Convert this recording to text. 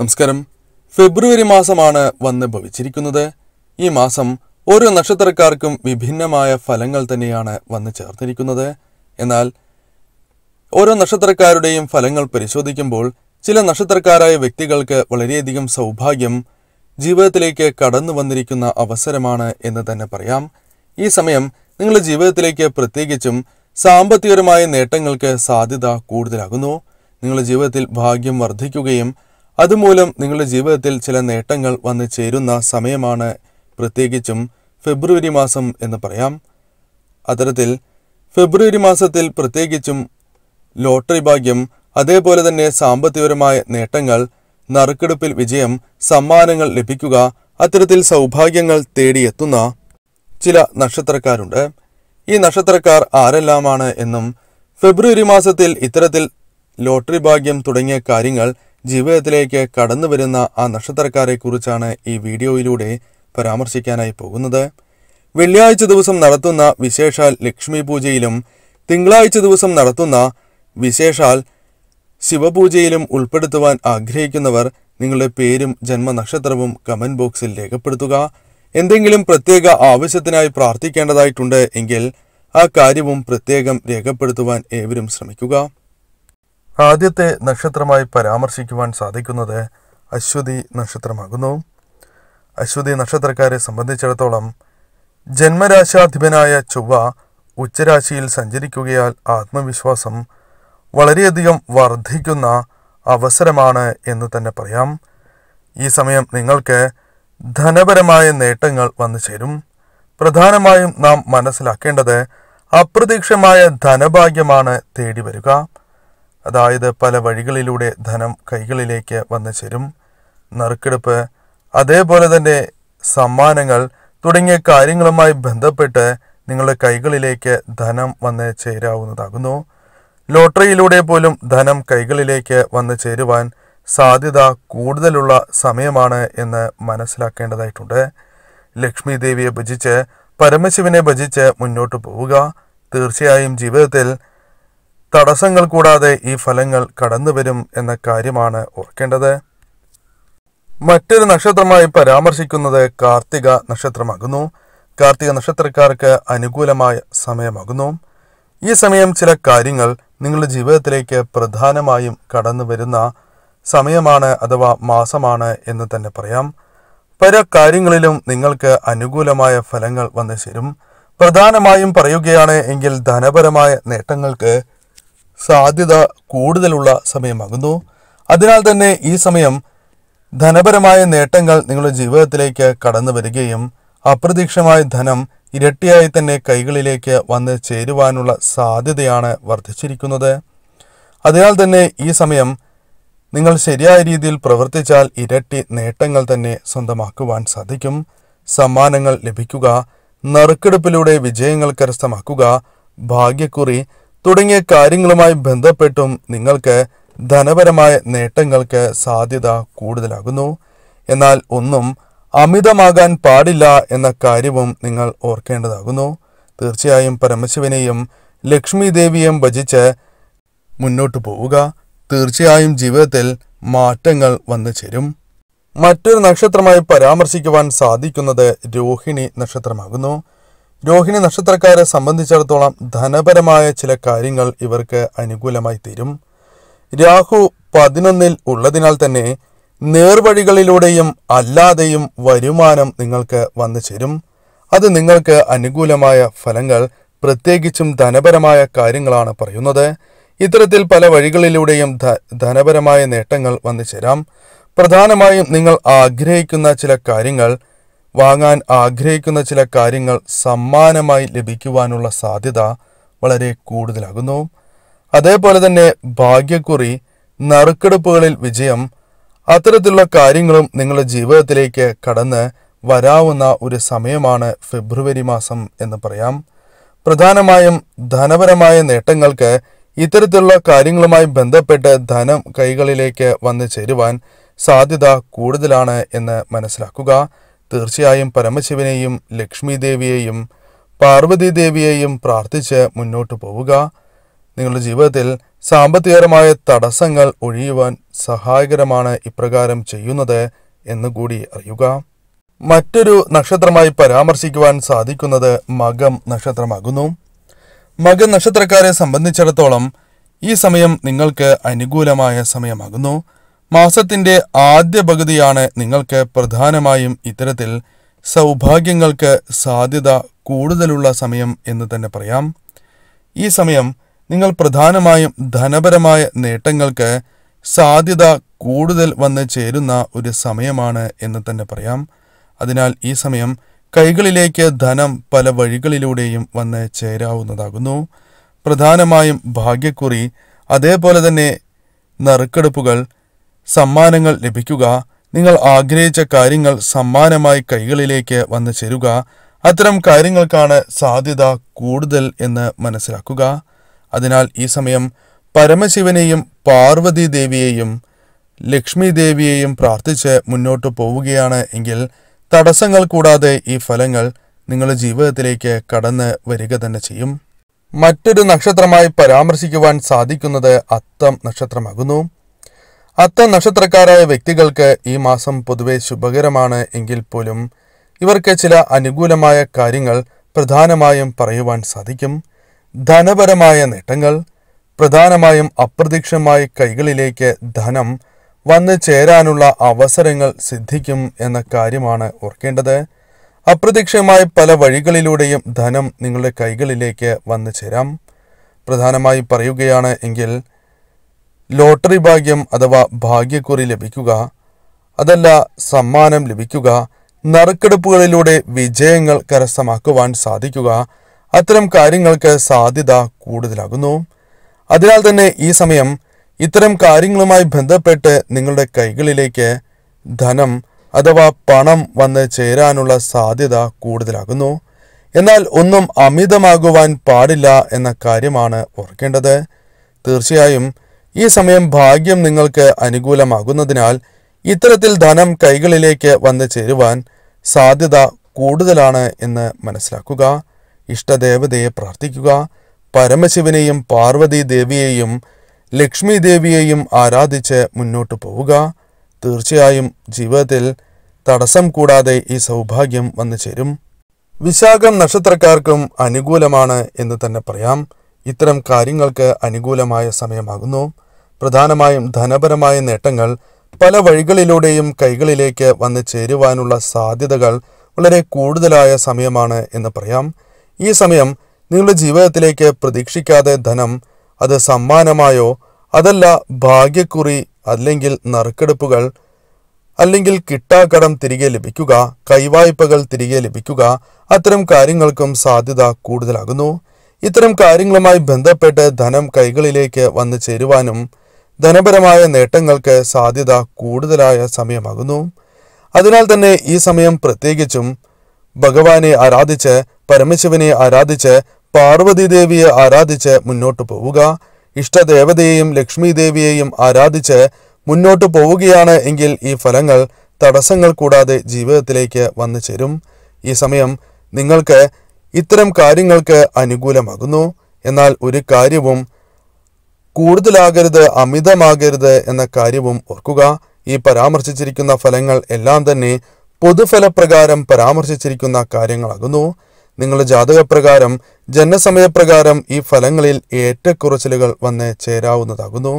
നമസ്കാരം ഫെബ്രുവരി മാസമാണ് വന്ന് ഭവിച്ചിരിക്കുന്നത് ഈ മാസം ഓരോ നക്ഷത്രക്കാർക്കും വിഭിന്നമായ ഫലങ്ങൾ തന്നെയാണ് വന്നു ചേർന്നിരിക്കുന്നത് എന്നാൽ ഓരോ നക്ഷത്രക്കാരുടെയും ഫലങ്ങൾ പരിശോധിക്കുമ്പോൾ ചില നക്ഷത്രക്കാരായ വ്യക്തികൾക്ക് വളരെയധികം സൗഭാഗ്യം ജീവിതത്തിലേക്ക് കടന്നു വന്നിരിക്കുന്ന അവസരമാണ് എന്ന് തന്നെ പറയാം ഈ സമയം നിങ്ങളുടെ ജീവിതത്തിലേക്ക് പ്രത്യേകിച്ചും സാമ്പത്തികപരമായ നേട്ടങ്ങൾക്ക് സാധ്യത കൂടുതലാകുന്നു നിങ്ങളുടെ ജീവിതത്തിൽ ഭാഗ്യം വർദ്ധിക്കുകയും അതുമൂലം നിങ്ങളുടെ ജീവിതത്തിൽ ചില നേട്ടങ്ങൾ വന്നു ചേരുന്ന സമയമാണ് പ്രത്യേകിച്ചും ഫെബ്രുവരി മാസം എന്ന് പറയാം അത്തരത്തിൽ ഫെബ്രുവരി മാസത്തിൽ പ്രത്യേകിച്ചും ലോട്ടറി ഭാഗ്യം അതേപോലെ തന്നെ സാമ്പത്തികപരമായ നേട്ടങ്ങൾ നറുക്കെടുപ്പിൽ വിജയം സമ്മാനങ്ങൾ ലഭിക്കുക അത്തരത്തിൽ സൗഭാഗ്യങ്ങൾ തേടിയെത്തുന്ന ചില നക്ഷത്രക്കാരുണ്ട് ഈ നക്ഷത്രക്കാർ ആരെല്ലാമാണ് എന്നും ഫെബ്രുവരി മാസത്തിൽ ഇത്തരത്തിൽ ലോട്ടറി ഭാഗ്യം തുടങ്ങിയ കാര്യങ്ങൾ ജീവിതത്തിലേക്ക് കടന്നു വരുന്ന ആ കുറിച്ചാണ് ഈ വീഡിയോയിലൂടെ പരാമർശിക്കാനായി പോകുന്നത് വെള്ളിയാഴ്ച ദിവസം നടത്തുന്ന വിശേഷാൽ ലക്ഷ്മി പൂജയിലും തിങ്കളാഴ്ച ദിവസം നടത്തുന്ന വിശേഷാൽ ശിവപൂജയിലും ഉൾപ്പെടുത്തുവാൻ ആഗ്രഹിക്കുന്നവർ നിങ്ങളുടെ പേരും ജന്മനക്ഷത്രവും കമൻറ്റ് ബോക്സിൽ രേഖപ്പെടുത്തുക എന്തെങ്കിലും പ്രത്യേക ആവശ്യത്തിനായി പ്രാർത്ഥിക്കേണ്ടതായിട്ടുണ്ട് എങ്കിൽ ആ കാര്യവും പ്രത്യേകം രേഖപ്പെടുത്തുവാൻ ഏവരും ശ്രമിക്കുക ആദ്യത്തെ നക്ഷത്രമായി പരാമർശിക്കുവാൻ സാധിക്കുന്നത് അശ്വതി നക്ഷത്രമാകുന്നു അശ്വതി നക്ഷത്രക്കാരെ സംബന്ധിച്ചിടത്തോളം ജന്മരാശാധിപനായ ചൊവ്വ ഉച്ചരാശിയിൽ സഞ്ചരിക്കുകയാൽ ആത്മവിശ്വാസം വളരെയധികം വർദ്ധിക്കുന്ന അവസരമാണ് എന്ന് തന്നെ പറയാം ഈ സമയം നിങ്ങൾക്ക് ധനപരമായ നേട്ടങ്ങൾ വന്നു ചേരും പ്രധാനമായും നാം മനസ്സിലാക്കേണ്ടത് അപ്രതീക്ഷമായ ധനഭാഗ്യമാണ് തേടി വരിക അതായത് പല വഴികളിലൂടെ ധനം കൈകളിലേക്ക് വന്നു ചേരും നറുക്കെടുപ്പ് അതേപോലെ തന്നെ സമ്മാനങ്ങൾ തുടങ്ങിയ കാര്യങ്ങളുമായി ബന്ധപ്പെട്ട് നിങ്ങളുടെ കൈകളിലേക്ക് ധനം വന്ന് ചേരാവുന്നതാകുന്നു ലോട്ടറിയിലൂടെ പോലും ധനം കൈകളിലേക്ക് വന്ന് ചേരുവാൻ സാധ്യത കൂടുതലുള്ള സമയമാണ് എന്ന് മനസ്സിലാക്കേണ്ടതായിട്ടുണ്ട് ലക്ഷ്മി ദേവിയെ ഭജിച്ച് പരമശിവനെ ഭജിച്ച് മുന്നോട്ട് പോവുക തീർച്ചയായും ജീവിതത്തിൽ തടസ്സങ്ങൾ കൂടാതെ ഈ ഫലങ്ങൾ കടന്നു വരും എന്ന കാര്യമാണ് ഓർക്കേണ്ടത് മറ്റൊരു നക്ഷത്രമായി പരാമർശിക്കുന്നത് കാർത്തിക നക്ഷത്രമാകുന്നു കാർത്തിക നക്ഷത്രക്കാർക്ക് അനുകൂലമായ സമയമാകുന്നു ഈ സമയം ചില കാര്യങ്ങൾ നിങ്ങളുടെ ജീവിതത്തിലേക്ക് പ്രധാനമായും കടന്നു വരുന്ന സമയമാണ് അഥവാ മാസമാണ് എന്ന് തന്നെ പറയാം പല കാര്യങ്ങളിലും നിങ്ങൾക്ക് അനുകൂലമായ ഫലങ്ങൾ വന്നു ചേരും പ്രധാനമായും പറയുകയാണ് എങ്കിൽ ധനപരമായ നേട്ടങ്ങൾക്ക് സാധ്യത കൂടുതലുള്ള സമയമാകുന്നു അതിനാൽ തന്നെ ഈ സമയം ധനപരമായ നേട്ടങ്ങൾ നിങ്ങളുടെ ജീവിതത്തിലേക്ക് കടന്നു വരികയും അപ്രതീക്ഷമായ ധനം ഇരട്ടിയായി തന്നെ കൈകളിലേക്ക് വന്ന് ചേരുവാനുള്ള സാധ്യതയാണ് വർദ്ധിച്ചിരിക്കുന്നത് അതിനാൽ തന്നെ ഈ സമയം നിങ്ങൾ ശരിയായ രീതിയിൽ പ്രവർത്തിച്ചാൽ ഇരട്ടി നേട്ടങ്ങൾ തന്നെ സ്വന്തമാക്കുവാൻ സാധിക്കും സമ്മാനങ്ങൾ ലഭിക്കുക നറുക്കെടുപ്പിലൂടെ വിജയങ്ങൾ കരസ്ഥമാക്കുക ഭാഗ്യക്കുറി തുടങ്ങിയ കാര്യങ്ങളുമായി ബന്ധപ്പെട്ടും നിങ്ങൾക്ക് ധനപരമായ നേട്ടങ്ങൾക്ക് സാധ്യത കൂടുതലാകുന്നു എന്നാൽ ഒന്നും അമിതമാകാൻ പാടില്ല എന്ന കാര്യവും നിങ്ങൾ ഓർക്കേണ്ടതാകുന്നു തീർച്ചയായും പരമശിവനെയും ലക്ഷ്മി ദേവിയും ഭജിച്ച് മുന്നോട്ട് പോവുക തീർച്ചയായും ജീവിതത്തിൽ മാറ്റങ്ങൾ വന്നു ചേരും മറ്റൊരു നക്ഷത്രമായി പരാമർശിക്കുവാൻ സാധിക്കുന്നത് രോഹിണി നക്ഷത്രമാകുന്നു രോഹിണി നക്ഷത്രക്കാരെ സംബന്ധിച്ചിടത്തോളം ധനപരമായ ചില കാര്യങ്ങൾ ഇവർക്ക് അനുകൂലമായി തീരും രാഹു പതിനൊന്നിൽ ഉള്ളതിനാൽ തന്നെ നേർവഴികളിലൂടെയും അല്ലാതെയും വരുമാനം നിങ്ങൾക്ക് വന്നു ചേരും അത് നിങ്ങൾക്ക് അനുകൂലമായ ഫലങ്ങൾ പ്രത്യേകിച്ചും ധനപരമായ കാര്യങ്ങളാണ് പറയുന്നത് ഇത്തരത്തിൽ പല വഴികളിലൂടെയും ധനപരമായ നേട്ടങ്ങൾ വന്നു ചേരാം പ്രധാനമായും നിങ്ങൾ ആഗ്രഹിക്കുന്ന ചില കാര്യങ്ങൾ വാങ്ങാൻ ആഗ്രഹിക്കുന്ന ചില കാര്യങ്ങൾ സമ്മാനമായി ലഭിക്കുവാനുള്ള സാധ്യത വളരെ കൂടുതലാകുന്നു അതേപോലെ തന്നെ ഭാഗ്യക്കുറി നറുക്കെടുപ്പുകളിൽ വിജയം അത്തരത്തിലുള്ള കാര്യങ്ങളും നിങ്ങളുടെ ജീവിതത്തിലേക്ക് കടന്ന് വരാവുന്ന ഒരു സമയമാണ് ഫെബ്രുവരി മാസം എന്ന് പറയാം പ്രധാനമായും ധനപരമായ നേട്ടങ്ങൾക്ക് ഇത്തരത്തിലുള്ള കാര്യങ്ങളുമായി ബന്ധപ്പെട്ട് ധനം കൈകളിലേക്ക് വന്നു ചേരുവാൻ സാധ്യത കൂടുതലാണ് എന്ന് മനസ്സിലാക്കുക തീർച്ചയായും പരമശിവനെയും ലക്ഷ്മി ദേവിയെയും പാർവതി ദേവിയെയും പ്രാർത്ഥിച്ച് മുന്നോട്ട് പോവുക നിങ്ങളുടെ ജീവിതത്തിൽ സാമ്പത്തികപരമായ തടസ്സങ്ങൾ ഒഴിയുവാൻ സഹായകരമാണ് ഇപ്രകാരം ചെയ്യുന്നത് എന്നുകൂടി അറിയുക മറ്റൊരു നക്ഷത്രമായി പരാമർശിക്കുവാൻ സാധിക്കുന്നത് മകം നക്ഷത്രമാകുന്നു മകം നക്ഷത്രക്കാരെ സംബന്ധിച്ചിടത്തോളം ഈ സമയം നിങ്ങൾക്ക് അനുകൂലമായ സമയമാകുന്നു മാസത്തിന്റെ ആദ്യ പകുതിയാണ് നിങ്ങൾക്ക് പ്രധാനമായും ഇത്തരത്തിൽ സൗഭാഗ്യങ്ങൾക്ക് സാധ്യത കൂടുതലുള്ള സമയം എന്ന് തന്നെ പറയാം ഈ സമയം നിങ്ങൾ പ്രധാനമായും ധനപരമായ നേട്ടങ്ങൾക്ക് സാധ്യത കൂടുതൽ വന്ന് ചേരുന്ന ഒരു സമയമാണ് എന്ന് തന്നെ പറയാം അതിനാൽ ഈ സമയം കൈകളിലേക്ക് ധനം പല വഴികളിലൂടെയും വന്ന് ചേരാവുന്നതാകുന്നു പ്രധാനമായും ഭാഗ്യക്കുറി അതേപോലെ തന്നെ നറുക്കെടുപ്പുകൾ സമ്മാനങ്ങൾ ലഭിക്കുക നിങ്ങൾ ആഗ്രഹിച്ച കാര്യങ്ങൾ സമ്മാനമായി കൈകളിലേക്ക് വന്നു ചേരുക അത്തരം കാര്യങ്ങൾക്കാണ് സാധ്യത കൂടുതൽ എന്ന് മനസ്സിലാക്കുക അതിനാൽ ഈ സമയം പരമശിവനെയും പാർവതി ദേവിയെയും ലക്ഷ്മി ദേവിയെയും പ്രാർത്ഥിച്ച് മുന്നോട്ട് പോവുകയാണ് എങ്കിൽ തടസ്സങ്ങൾ കൂടാതെ ഈ ഫലങ്ങൾ നിങ്ങളുടെ ജീവിതത്തിലേക്ക് കടന്ന് വരിക തന്നെ ചെയ്യും മറ്റൊരു നക്ഷത്രമായി പരാമർശിക്കുവാൻ സാധിക്കുന്നത് അത്തം നക്ഷത്രമാകുന്നു അത്ത നക്ഷത്രക്കാരായ വ്യക്തികൾക്ക് ഈ മാസം പൊതുവെ ശുഭകരമാണ് എങ്കിൽ പോലും ഇവർക്ക് ചില അനുകൂലമായ കാര്യങ്ങൾ പ്രധാനമായും പറയുവാൻ സാധിക്കും ധനപരമായ നേട്ടങ്ങൾ പ്രധാനമായും അപ്രതീക്ഷമായ കൈകളിലേക്ക് ധനം വന്നു ചേരാനുള്ള അവസരങ്ങൾ സിദ്ധിക്കും എന്ന കാര്യമാണ് ഓർക്കേണ്ടത് അപ്രതീക്ഷമായ പല വഴികളിലൂടെയും ധനം നിങ്ങളുടെ കൈകളിലേക്ക് വന്നു ചേരാം പ്രധാനമായി പറയുകയാണ് എങ്കിൽ ലോട്ടറി ഭാഗ്യം അഥവാ ഭാഗ്യക്കുറി ലഭിക്കുക അതല്ല സമ്മാനം ലഭിക്കുക നറുക്കെടുപ്പുകളിലൂടെ വിജയങ്ങൾ കരസ്ഥമാക്കുവാൻ സാധിക്കുക അത്തരം കാര്യങ്ങൾക്ക് സാധ്യത കൂടുതലാകുന്നു അതിനാൽ തന്നെ ഈ സമയം ഇത്തരം കാര്യങ്ങളുമായി ബന്ധപ്പെട്ട് നിങ്ങളുടെ കൈകളിലേക്ക് ധനം അഥവാ പണം വന്ന് ചേരാനുള്ള സാധ്യത കൂടുതലാകുന്നു എന്നാൽ ഒന്നും അമിതമാകുവാൻ പാടില്ല എന്ന കാര്യമാണ് ഓർക്കേണ്ടത് തീർച്ചയായും ഈ സമയം ഭാഗ്യം നിങ്ങൾക്ക് അനുകൂലമാകുന്നതിനാൽ ഇത്തരത്തിൽ ധനം കൈകളിലേക്ക് വന്നു ചേരുവാൻ സാധ്യത കൂടുതലാണ് എന്ന് മനസ്സിലാക്കുക ഇഷ്ടദേവതയെ പ്രാർത്ഥിക്കുക പരമശിവനെയും പാർവതി ദേവിയെയും ലക്ഷ്മി ദേവിയെയും ആരാധിച്ച് മുന്നോട്ട് പോവുക തീർച്ചയായും ജീവിതത്തിൽ തടസ്സം കൂടാതെ ഈ സൗഭാഗ്യം വന്നു ചേരും വിശാഖം നക്ഷത്രക്കാർക്കും അനുകൂലമാണ് എന്ന് തന്നെ പറയാം ഇത്തരം കാര്യങ്ങൾക്ക് അനുകൂലമായ സമയമാകുന്നു പ്രധാനമായും ധനപരമായ നേട്ടങ്ങൾ പല വഴികളിലൂടെയും കൈകളിലേക്ക് വന്ന് ചേരുവാനുള്ള സാധ്യതകൾ വളരെ കൂടുതലായ സമയമാണ് എന്ന് പറയാം ഈ സമയം നിങ്ങളുടെ ജീവിതത്തിലേക്ക് പ്രതീക്ഷിക്കാതെ ധനം അത് സമ്മാനമായോ അതല്ല ഭാഗ്യക്കുറി അല്ലെങ്കിൽ നറുക്കെടുപ്പുകൾ അല്ലെങ്കിൽ കിട്ടാക്കടം തിരികെ ലഭിക്കുക കൈവായ്പകൾ തിരികെ ലഭിക്കുക അത്തരം കാര്യങ്ങൾക്കും സാധ്യത കൂടുതലാകുന്നു ഇത്തരം കാര്യങ്ങളുമായി ബന്ധപ്പെട്ട് ധനം കൈകളിലേക്ക് വന്നു ചേരുവാനും ധനപരമായ നേട്ടങ്ങൾക്ക് സാധ്യത കൂടുതലായ സമയമാകുന്നു അതിനാൽ തന്നെ ഈ സമയം പ്രത്യേകിച്ചും ഭഗവാനെ ആരാധിച്ച് പരമശിവനെ ആരാധിച്ച് പാർവതീദേവിയെ ആരാധിച്ച് മുന്നോട്ട് പോവുക ഇഷ്ടദേവതയെയും ലക്ഷ്മി ദേവിയെയും ആരാധിച്ച് മുന്നോട്ട് പോവുകയാണ് എങ്കിൽ ഈ ഫലങ്ങൾ തടസ്സങ്ങൾ കൂടാതെ ജീവിതത്തിലേക്ക് വന്നു ചേരും ഈ സമയം നിങ്ങൾക്ക് ഇത്തരം കാര്യങ്ങൾക്ക് അനുകൂലമാകുന്നു എന്നാൽ ഒരു കാര്യവും കൂടുതലാകരുത് അമിതമാകരുത് എന്ന കാര്യവും ഓർക്കുക ഈ പരാമർശിച്ചിരിക്കുന്ന ഫലങ്ങൾ എല്ലാം തന്നെ പൊതുഫലപ്രകാരം പരാമർശിച്ചിരിക്കുന്ന കാര്യങ്ങളാകുന്നു നിങ്ങളുടെ ജാതകപ്രകാരം ജനസമയപ്രകാരം ഈ ഫലങ്ങളിൽ ഏറ്റക്കുറച്ചിലുകൾ വന്ന് ചേരാവുന്നതാകുന്നു